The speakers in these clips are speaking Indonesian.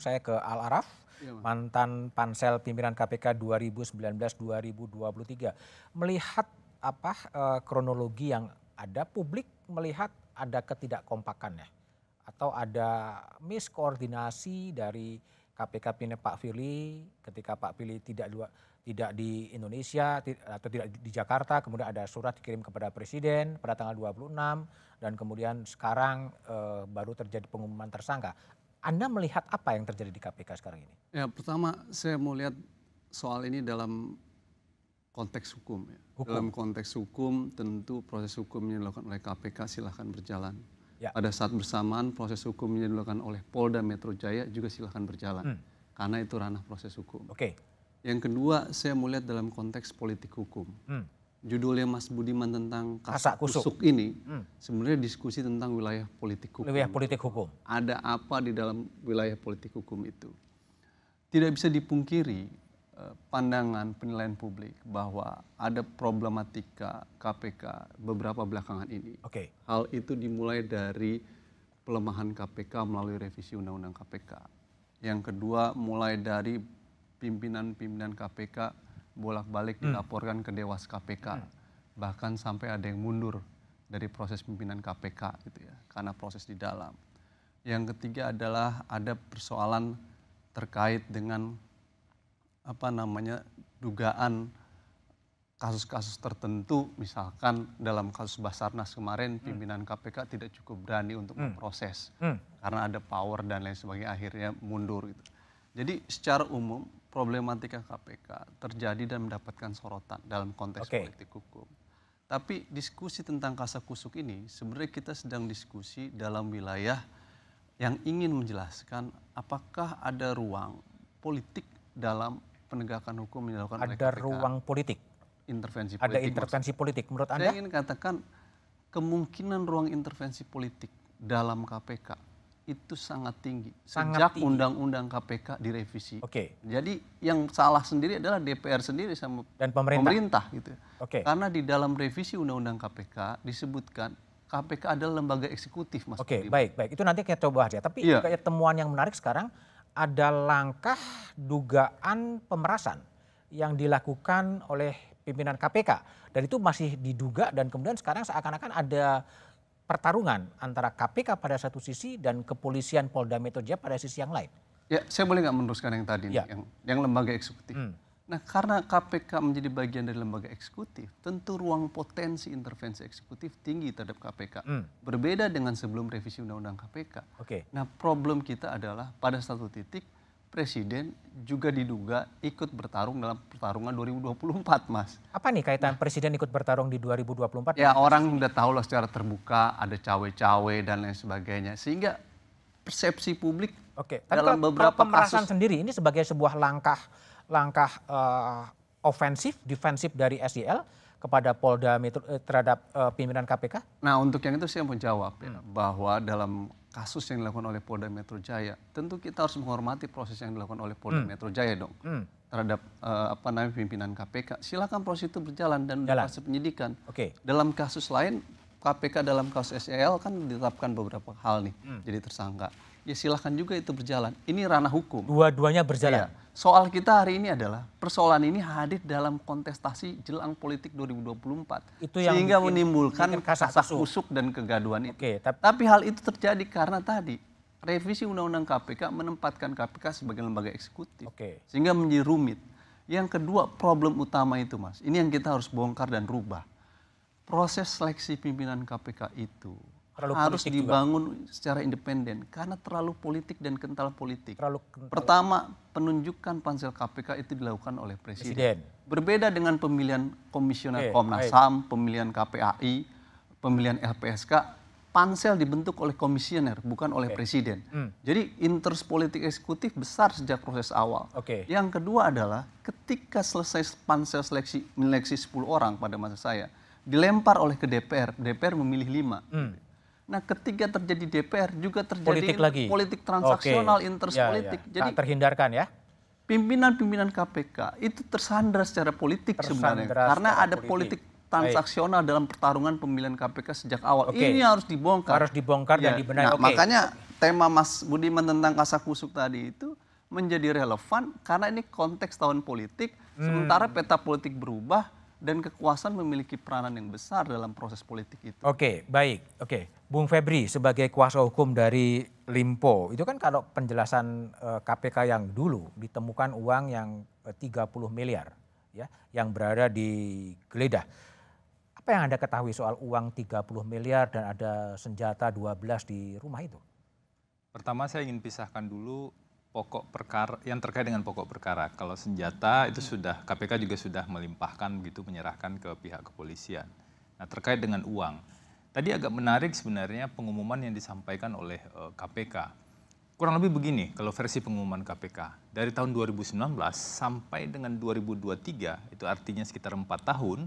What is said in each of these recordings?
saya ke Al Araf, iya, mantan pansel pimpinan KPK 2019-2023. Melihat apa eh, kronologi yang ada, publik melihat ada ketidakkompakannya atau ada miskoordinasi dari KPK pimpinan Pak Firly ketika Pak Firly tidak dua, tidak di Indonesia atau tidak di Jakarta kemudian ada surat dikirim kepada presiden pada tanggal 26 dan kemudian sekarang e, baru terjadi pengumuman tersangka anda melihat apa yang terjadi di KPK sekarang ini? Ya, pertama saya mau lihat soal ini dalam konteks hukum. Ya. hukum. Dalam konteks hukum tentu proses hukum yang dilakukan oleh KPK silahkan berjalan. Ya. Pada saat bersamaan proses hukum yang dilakukan oleh Polda Metro Jaya juga silahkan berjalan. Hmm. Karena itu ranah proses hukum. Oke. Okay. Yang kedua saya mau lihat dalam konteks politik hukum. Hmm judulnya Mas Budiman tentang kasak kusuk, kusuk ini hmm. sebenarnya diskusi tentang wilayah politik hukum. Wilayah politik hukum. Ada apa di dalam wilayah politik hukum itu? Tidak bisa dipungkiri eh, pandangan penilaian publik bahwa ada problematika KPK beberapa belakangan ini. Oke. Okay. Hal itu dimulai dari pelemahan KPK melalui revisi undang-undang KPK. Yang kedua mulai dari pimpinan-pimpinan KPK bolak-balik hmm. dilaporkan ke Dewas KPK. Hmm. Bahkan sampai ada yang mundur dari proses pimpinan KPK gitu ya, karena proses di dalam. Yang ketiga adalah ada persoalan terkait dengan apa namanya dugaan kasus-kasus tertentu misalkan dalam kasus Basarnas kemarin hmm. pimpinan KPK tidak cukup berani untuk memproses hmm. karena ada power dan lain sebagainya akhirnya mundur gitu. Jadi secara umum problematika KPK terjadi dan mendapatkan sorotan dalam konteks okay. politik hukum. Tapi diskusi tentang kasak kusuk ini sebenarnya kita sedang diskusi dalam wilayah yang ingin menjelaskan apakah ada ruang politik dalam penegakan hukum yang dilakukan ada oleh KPK. ruang politik. Intervensi politik. Ada intervensi politik menurut Anda? Saya ingin katakan kemungkinan ruang intervensi politik dalam KPK itu sangat tinggi sangat sejak undang-undang KPK direvisi. Oke. Okay. Jadi yang salah sendiri adalah DPR sendiri sama dan pemerintah, pemerintah gitu. Ya. Oke. Okay. Karena di dalam revisi undang-undang KPK disebutkan KPK adalah lembaga eksekutif, Mas. Oke, okay, baik, baik. Itu nanti kita coba aja. Tapi yeah. kayak temuan yang menarik sekarang ada langkah dugaan pemerasan yang dilakukan oleh pimpinan KPK dan itu masih diduga dan kemudian sekarang seakan-akan ada pertarungan antara KPK pada satu sisi dan kepolisian Polda Metro Jaya pada sisi yang lain. Ya, saya boleh nggak meneruskan yang tadi, ya. yang, yang lembaga eksekutif. Hmm. Nah, karena KPK menjadi bagian dari lembaga eksekutif, tentu ruang potensi intervensi eksekutif tinggi terhadap KPK. Hmm. Berbeda dengan sebelum revisi Undang-Undang KPK. Okay. Nah, problem kita adalah pada satu titik Presiden juga diduga ikut bertarung dalam pertarungan 2024, Mas. Apa nih kaitan nah, Presiden ikut bertarung di 2024? Ya, orang orang udah tahu lah secara terbuka ada cawe-cawe dan lain sebagainya. Sehingga persepsi publik Oke, tapi dalam beberapa kalau kasus... sendiri ini sebagai sebuah langkah langkah uh, ofensif, defensif dari SDL kepada Polda eh, terhadap uh, pimpinan KPK? Nah, untuk yang itu saya mau jawab ya, hmm. bahwa dalam kasus yang dilakukan oleh Polda Metro Jaya, tentu kita harus menghormati proses yang dilakukan oleh Polda hmm. Metro Jaya dong. Hmm. Terhadap uh, apa namanya pimpinan KPK, silakan proses itu berjalan dan proses penyidikan. Oke. Okay. Dalam kasus lain KPK dalam kasus SEL kan ditetapkan beberapa hal nih hmm. jadi tersangka ya silahkan juga itu berjalan. Ini ranah hukum. Dua-duanya berjalan. Ya. Soal kita hari ini adalah persoalan ini hadir dalam kontestasi jelang politik 2024. Itu yang sehingga bikin, menimbulkan kasak kusuk dan kegaduhan itu. Oke, tapi, tapi hal itu terjadi karena tadi revisi Undang-Undang KPK menempatkan KPK sebagai lembaga eksekutif. Oke. Sehingga menjadi rumit. Yang kedua, problem utama itu, Mas. Ini yang kita harus bongkar dan rubah. Proses seleksi pimpinan KPK itu terlalu harus dibangun juga. secara independen karena terlalu politik dan kental politik. Terlalu kental. Pertama, penunjukan pansel KPK itu dilakukan oleh presiden. presiden. Berbeda dengan pemilihan komisioner okay, Komnas HAM, pemilihan KPAI, pemilihan LPSK, pansel dibentuk oleh komisioner bukan oleh okay. presiden. Hmm. Jadi interest politik eksekutif besar sejak proses awal. Okay. Yang kedua adalah ketika selesai pansel seleksi seleksi 10 orang pada masa saya, dilempar oleh ke DPR, DPR memilih lima. Hmm Nah, ketika terjadi DPR juga terjadi politik, lagi. politik transaksional, interest ya, politik. ya. Jadi terhindarkan ya. Pimpinan-pimpinan KPK itu tersandra secara politik tersandra sebenarnya secara karena ada politik, politik transaksional Baik. dalam pertarungan pemilihan KPK sejak awal. Oke. Ini harus dibongkar. Harus dibongkar ya. dan dibenahi. Nah, makanya tema Mas Budiman tentang kasak kusuk tadi itu menjadi relevan karena ini konteks tahun politik, hmm. sementara peta politik berubah dan kekuasaan memiliki peranan yang besar dalam proses politik itu. Oke, baik. Oke, Bung Febri sebagai kuasa hukum dari Limpo, itu kan kalau penjelasan uh, eh, KPK yang dulu ditemukan uang yang eh, uh, 30 miliar ya, yang berada di geledah. Apa yang Anda ketahui soal uang 30 miliar dan ada senjata 12 di rumah itu? Pertama saya ingin pisahkan dulu pokok perkara yang terkait dengan pokok perkara. Kalau senjata itu hmm. sudah KPK juga sudah melimpahkan begitu menyerahkan ke pihak kepolisian. Nah, terkait dengan uang. Tadi agak menarik sebenarnya pengumuman yang disampaikan oleh KPK. Eh, Kurang lebih begini kalau versi pengumuman KPK. Dari tahun 2019 sampai dengan 2023, itu artinya sekitar 4 tahun,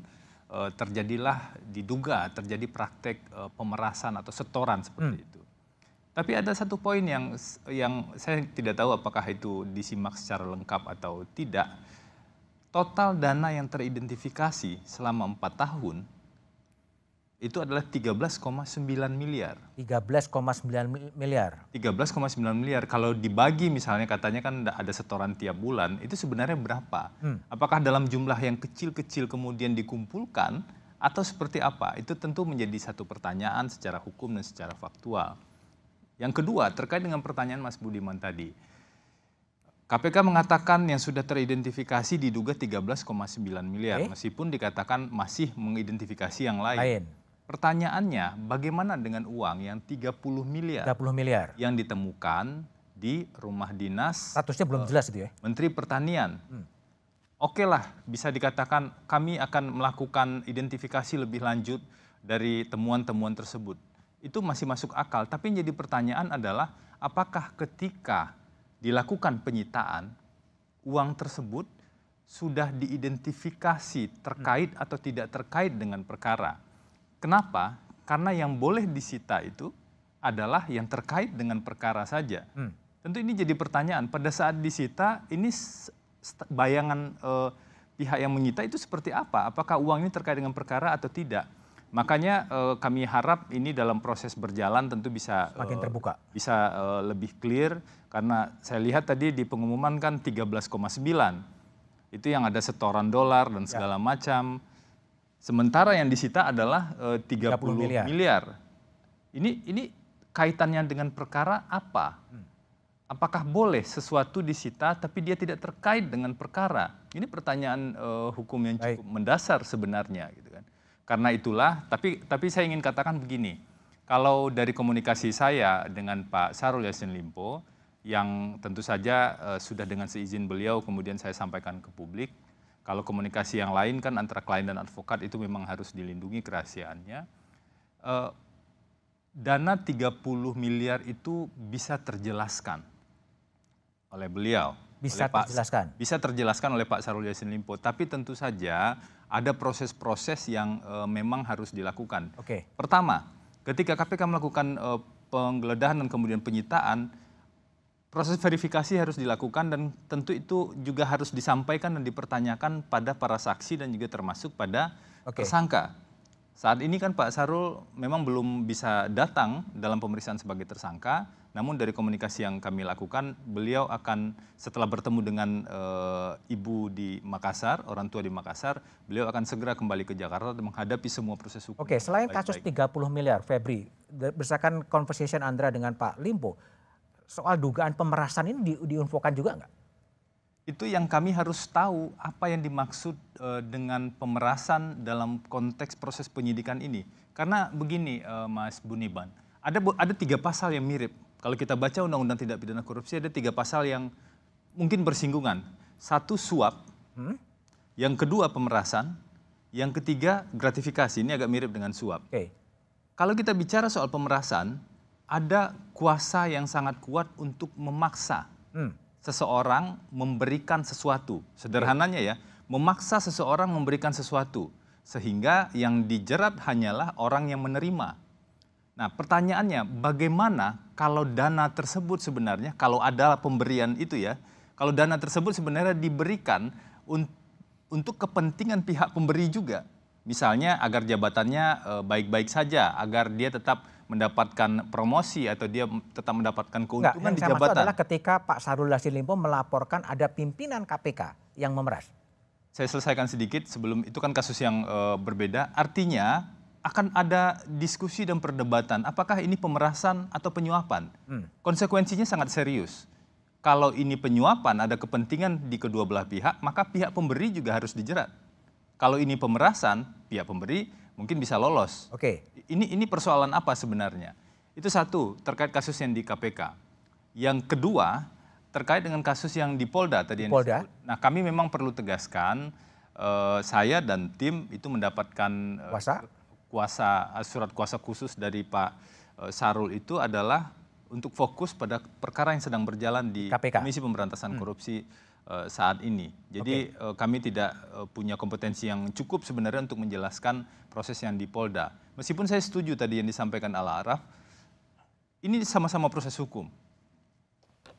eh, terjadilah diduga terjadi praktek eh, pemerasan atau setoran seperti hmm. itu. Tapi ada satu poin yang yang saya tidak tahu apakah itu disimak secara lengkap atau tidak. Total dana yang teridentifikasi selama empat tahun itu adalah 13,9 miliar. 13,9 miliar. 13,9 miliar. Kalau dibagi misalnya katanya kan ada setoran tiap bulan, itu sebenarnya berapa? Hmm. Apakah dalam jumlah yang kecil-kecil kemudian dikumpulkan atau seperti apa? Itu tentu menjadi satu pertanyaan secara hukum dan secara faktual. Yang kedua, terkait dengan pertanyaan Mas Budiman tadi. KPK mengatakan yang sudah teridentifikasi diduga 13,9 miliar, Okay. Eh? meskipun dikatakan masih mengidentifikasi yang lain. lain. Pertanyaannya, bagaimana dengan uang yang 30 miliar? 30 miliar. Yang ditemukan di rumah dinas. Statusnya belum eh, jelas itu ya? Menteri Pertanian. Hmm. Oke okay lah, bisa dikatakan kami akan melakukan identifikasi lebih lanjut dari temuan-temuan tersebut itu masih masuk akal. Tapi yang jadi pertanyaan adalah apakah ketika dilakukan penyitaan uang tersebut sudah diidentifikasi terkait atau tidak terkait dengan perkara. Kenapa? Karena yang boleh disita itu adalah yang terkait dengan perkara saja. Hmm. Tentu ini jadi pertanyaan. Pada saat disita, ini bayangan eh, pihak yang menyita itu seperti apa? Apakah uang ini terkait dengan perkara atau tidak? Makanya uh, kami harap ini dalam proses berjalan tentu bisa makin uh, eh, terbuka. Bisa uh, lebih clear karena saya lihat tadi di pengumuman kan 13,9. Itu yang ada setoran dolar dan ya. segala ya. macam. Sementara yang disita adalah uh, 30, 30 miliar. miliar. Ini ini kaitannya dengan perkara apa? Hmm. Apakah boleh sesuatu disita tapi dia tidak terkait dengan perkara? Ini pertanyaan uh, hukum yang cukup Baik. mendasar sebenarnya gitu kan. Karena itulah, tapi tapi saya ingin katakan begini, kalau dari komunikasi saya dengan Pak Sarul Yasin Limpo, yang tentu saja uh, sudah dengan seizin beliau kemudian saya sampaikan ke publik. Kalau komunikasi yang lain kan antara klien dan advokat itu memang harus dilindungi kerahasiaannya. Uh, dana 30 miliar itu bisa terjelaskan oleh beliau bisa oleh terjelaskan. Pak, bisa terjelaskan oleh Pak Sarul Yassin Limpo, tapi tentu saja ada proses-proses yang e, memang harus dilakukan. Oke. Okay. Pertama, ketika KPK melakukan e, penggeledahan dan kemudian penyitaan, proses verifikasi harus dilakukan dan tentu itu juga harus disampaikan dan dipertanyakan pada para saksi dan juga termasuk pada okay. tersangka. Saat ini kan Pak Sarul memang belum bisa datang dalam pemeriksaan sebagai tersangka, namun dari komunikasi yang kami lakukan, beliau akan setelah bertemu dengan e, ibu di Makassar, orang tua di Makassar, beliau akan segera kembali ke Jakarta dan menghadapi semua proses hukum. Oke, selain baik kasus tiga 30 miliar, Febri, berdasarkan conversation Andra dengan Pak Limpo, soal dugaan pemerasan ini di, diinfokan juga enggak? itu yang kami harus tahu apa yang dimaksud uh, dengan pemerasan dalam konteks proses penyidikan ini. Karena begini uh, Mas Buniban, ada ada tiga pasal yang mirip. Kalau kita baca Undang-Undang Tidak Pidana Korupsi ada tiga pasal yang mungkin bersinggungan. Satu suap, hmm? yang kedua pemerasan, yang ketiga gratifikasi. Ini agak mirip dengan suap. Okay. Kalau kita bicara soal pemerasan, ada kuasa yang sangat kuat untuk memaksa. Hmm seseorang memberikan sesuatu. Sederhananya ya, memaksa seseorang memberikan sesuatu sehingga yang dijerat hanyalah orang yang menerima. Nah, pertanyaannya bagaimana kalau dana tersebut sebenarnya kalau ada pemberian itu ya, kalau dana tersebut sebenarnya diberikan untuk kepentingan pihak pemberi juga misalnya agar jabatannya eh, baik-baik saja, agar dia tetap mendapatkan promosi atau dia tetap mendapatkan keuntungan Enggak, yang di jabatan. adalah ketika Pak Sarul Lasin Limpo melaporkan ada pimpinan KPK yang memeras. Saya selesaikan sedikit sebelum itu kan kasus yang uh, berbeda. Artinya akan ada diskusi dan perdebatan apakah ini pemerasan atau penyuapan. Hmm. Konsekuensinya sangat serius. Kalau ini penyuapan ada kepentingan di kedua belah pihak, maka pihak pemberi juga harus dijerat. Kalau ini pemerasan, pihak pemberi mungkin bisa lolos. Oke. Okay. Ini ini persoalan apa sebenarnya? Itu satu terkait kasus yang di KPK. Yang kedua terkait dengan kasus yang di Polda tadi. Yang Polda. Disebut. Nah kami memang perlu tegaskan uh, saya dan tim itu mendapatkan uh, kuasa kuasa surat kuasa khusus dari Pak uh, Sarul itu adalah untuk fokus pada perkara yang sedang berjalan di KPK. Komisi Pemberantasan hmm. Korupsi Eh, saat ini. Jadi okay. Eh, kami tidak eh, punya kompetensi yang cukup sebenarnya untuk menjelaskan proses yang di Polda. Meskipun saya setuju tadi yang disampaikan Al Araf, ini sama-sama proses hukum.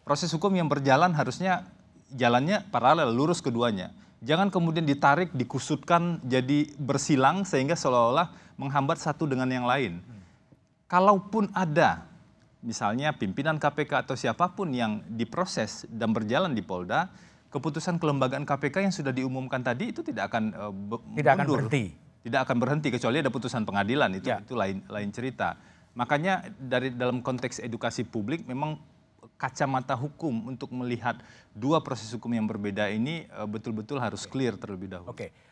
Proses hukum yang berjalan harusnya jalannya paralel, lurus keduanya. Jangan kemudian ditarik, dikusutkan, jadi bersilang sehingga seolah-olah menghambat satu dengan yang lain. Kalaupun ada misalnya pimpinan KPK atau siapapun yang diproses dan berjalan di Polda, keputusan kelembagaan KPK yang sudah diumumkan tadi itu tidak akan uh, tidak mundur. akan berhenti. Tidak akan berhenti kecuali ada putusan pengadilan itu ya. itu lain lain cerita. Makanya dari dalam konteks edukasi publik memang kacamata hukum untuk melihat dua proses hukum yang berbeda ini eh, betul-betul uh, harus clear terlebih dahulu. Oke. Okay.